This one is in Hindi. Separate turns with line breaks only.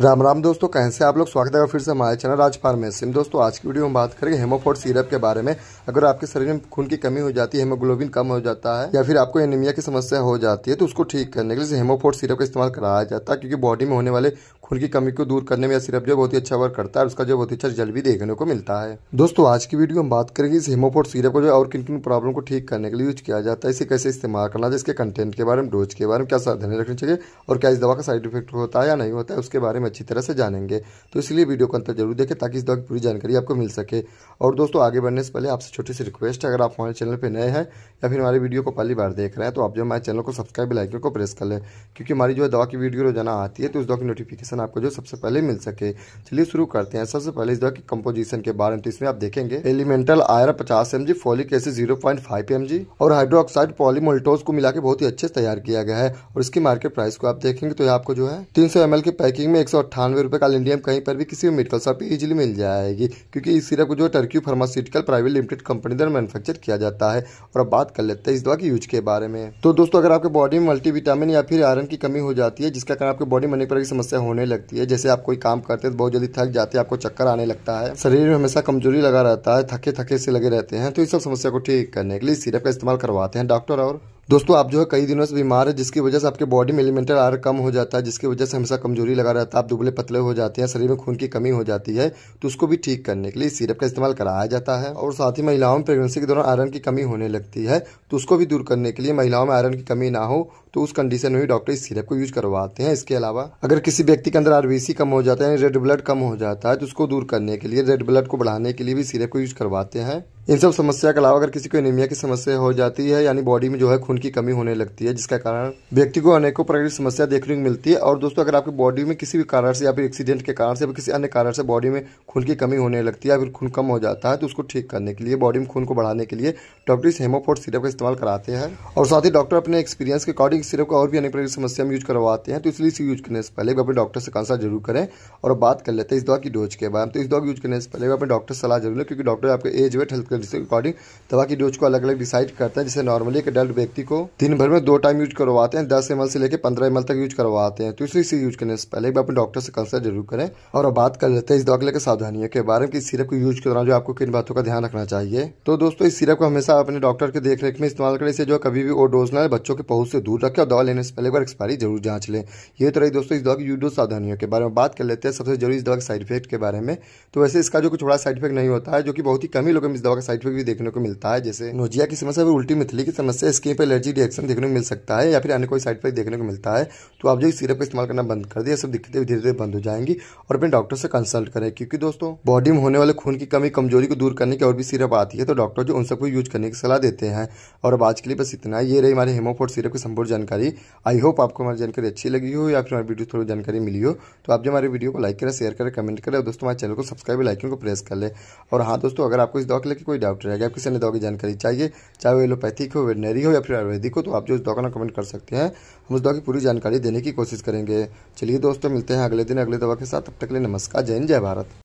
राम राम दोस्तों कहें से आप लोग स्वागत है फिर से हमारे चैनल राज सिम दोस्तों आज की वीडियो में बात करेंगे हेमोफोर्ट सीरप के बारे में अगर आपके शरीर में खून की कमी हो जाती है हेमोग्लोबिन कम हो जाता है या फिर आपको एनीमिया की समस्या हो जाती है तो उसको ठीक करने के लिए हेमोफोर्ट सीरप का इस्तेमाल कराया जाता है क्योंकि बॉडी में होने वाले खून की कमी को दूर करने में यह सिरप जो बहुत ही अच्छा वर्क करता है उसका जो बहुत ही अच्छा रिजल्ट भी देखने को मिलता है दोस्तों आज की वीडियो में बात करेंगे इस हेमोफोर्ट सीरप को जो और किन किन प्रॉब्लम को ठीक करने के लिए यूज किया जाता है इसे कैसे इस्तेमाल करना चाहिए इसके कंटेंट के बारे में डोज के बारे में क्या सावधानी रखनी चाहिए और क्या इस दवा का साइड इफेक्ट होता है या नहीं होता है उसके बारे में में अच्छी तरह से जानेंगे तो इसलिए वीडियो को अंतर जरूर देखें ताकि इस दवा की पूरी जानकारी आपको मिल सके और दोस्तों आगे बढ़ने से पहले आपसे छोटी सी रिक्वेस्ट है अगर आप हमारे चैनल पर नए हैं या फिर हमारी वीडियो को पहली बार देख रहे हैं तो आप जो हमारे चैनल को सब्सक्राइब लाइकन को प्रेस कर लें क्योंकि हमारी जो दवा की वीडियो रोजाना आती है तो उस दवा की नोटिफिकेशन आपको जो सबसे पहले मिल सके चलिए शुरू करते हैं सबसे पहले इस दवा की कंपोजिशन के बारे में तो इसमें आप देखेंगे एलिमेंटल आयरन पचास M G folic acid zero point और हाइड्रोक्साइड पॉलीमोल्टोज को मिला के बहुत ही अच्छे से तैयार किया गया है और इसकी मार्केट प्राइस को आप देखेंगे तो आपको जो है तीन सौ के पैकिंग में एक सौ अट्ठानवे रुपये का एल कहीं पर भी किसी भी मेडिकल शॉप पर इजीली मिल जाएगी क्योंकि इस सिरप को जो टर्क्यू फार्मास्यूटिकल प्राइवेट लिमिटेड कंपनी द्वारा मैनुफेक्चर किया जाता है और अब बात कर लेते हैं इस दवा के यूज के बारे में तो दोस्तों अगर आपके बॉडी में मल्टीविटामिन या फिर आयरन की कमी हो जाती है जिसका कारण आपके बॉडी में अनेक प्रकार की समस्या होने लगती है जैसे आप कोई काम करते हैं तो बहुत जल्दी थक जाते हैं आपको चक्कर आने लगता है शरीर में हमेशा कमजोरी लगा रहता है थके थके से लगे रहते हैं तो इस सब समस्या को ठीक करने के लिए सिरप का इस्तेमाल करवाते हैं डॉक्टर और दोस्तों आप जो है कई दिनों से बीमार है जिसकी वजह से आपके बॉडी में एलिमेंटल आर कम हो जाता है जिसकी वजह से हमेशा कमजोरी लगा रहता है आप दुबले पतले हो जाते हैं शरीर में खून की कमी हो जाती है तो उसको भी ठीक करने के लिए सिरप का इस्तेमाल कराया जाता है और साथ ही महिलाओं में प्रेगनेंसी के दौरान आयरन की कमी होने लगती है तो उसको भी दूर करने के लिए महिलाओं में आयरन की कमी ना हो तो उस कंडीशन में भी डॉक्टर इस सिरप को यूज करवाते हैं इसके अलावा अगर किसी व्यक्ति के अंदर आरबीसी कम हो जाता है रेड ब्लड कम हो जाता है तो उसको दूर करने के लिए रेड ब्लड को बढ़ाने के लिए भी सिरप को यूज करवाते हैं इन सब समस्या के अलावा अगर किसी को एनीमिया की समस्या हो जाती है यानी बॉडी में जो है खून की कमी होने लगती है जिसका कारण व्यक्ति को अनेकों प्रकार की समस्या देखने को मिलती है और दोस्तों अगर आपकी बॉडी में किसी भी कारण से या फिर एक्सीडेंट के कारण से या किसी अन्य कारण से बॉडी में खून की कमी होने लगती है या फिर खून कम हो जाता है तो उसको ठीक करने के लिए बॉडी में खून को बढ़ाने के लिए डॉक्टर इस हेमोफोर्ट सिरप का इस्तेमाल कराते हैं और साथ ही डॉक्टर अपने एक्सपीरियंस के अकॉर्डिंग सिरप का और भी अनेक प्रकार की समस्या हम यूज करवाते हैं तो इसलिए इसे यूज करने से पहले भी अपने डॉक्टर से कंसल्ट जरूर करें और बात कर लेते हैं इस दवा की डोज के बारे में तो इस दवा को यूज करने से पहले भी अपने डॉक्टर सलाह जरूर लें क्योंकि डॉक्टर आपके एज वेट हेल्थ कंडीशन के अकॉर्डिंग दवा की डोज को अलग अलग डिसाइड करते हैं जिससे नॉर्मली एक अडल्ट व्यक्ति को दिन भर में दो टाइम यूज करवाते हैं दस एम से लेकर पंद्रह एम तक यूज करवाते हैं तो इसलिए इसे यूज करने से पहले भी अपने डॉक्टर से कंसल्ट जरूर करें और बात कर लेते हैं इस दवा के लेकर सावधानियों के बारे में इस सिरप को यूज के दौरान जो आपको किन बातों का ध्यान रखना चाहिए तो दोस्तों इस सिरप को हमेशा अपने डॉक्टर के देखरेख में इस्तेमाल करें इसे जो कभी भी वो डोज ना बच्चों के पहुंच से दूर रखें क्या दवा लेने से पहले एक बार एक्सपायरी जरूर जांच लें ये तो रही दोस्तों इस दवा की यूडो सावधानियों के बारे में बात कर लेते हैं सबसे जरूरी इस दवा के साइड इफेक्ट के बारे में तो वैसे इसका जो कुछ बड़ा साइड इफेक्ट नहीं होता है जो कि बहुत ही कमी लोगों में इस दवा का साइड इफेक्ट भी देखने को मिलता है जैसे नोजिया की समस्या उल्टी मिथली की समस्या स्किन पर एलर्जी रिएक्शन देखने को मिल सकता है या फिर अन्य कोई साइड इफेक्ट देखने को मिलता है तो आप जो इस सिरप का इस्तेमाल करना बंद कर दिया सब दिक्कतें धीरे धीरे बंद हो जाएंगी और अपने डॉक्टर से कंसल्ट करें क्योंकि दोस्तों बॉडी में होने वाले खून की कमी कमजोरी को दूर करने की और भी सिरप आती है तो डॉक्टर जो उन सबको यूज करने की सलाह देते हैं और अब आज के लिए बस इतना ये रही हमारे हेमोफोर्ट सिरप के संपूर्ण जानकारी आई होप आपको हमारी जानकारी अच्छी लगी हो या फिर हमारी वीडियो थोड़ी जानकारी मिली हो तो आप जो हमारे वीडियो को लाइक करें शेयर करें कमेंट करें और दोस्तों हमारे चैनल को सब्सक्राइब लाइकन को प्रेस कर ले और हाँ दोस्तों अगर आपको इस दवा के लेकर कोई डाउट रहेगा किसी ने दवा की जानकारी चाहिए चाहे वो एलोपैथिक हो वेटनरी हो या फिर आयुर्वेदिक हो तो आप जो इस दवा का कमेंट कर सकते हैं हम उस दवा की पूरी जानकारी देने की कोशिश करेंगे चलिए दोस्तों मिलते हैं अगले दिन अगले दवा के साथ तब तक ले लिए नमस्कार जय जय भारत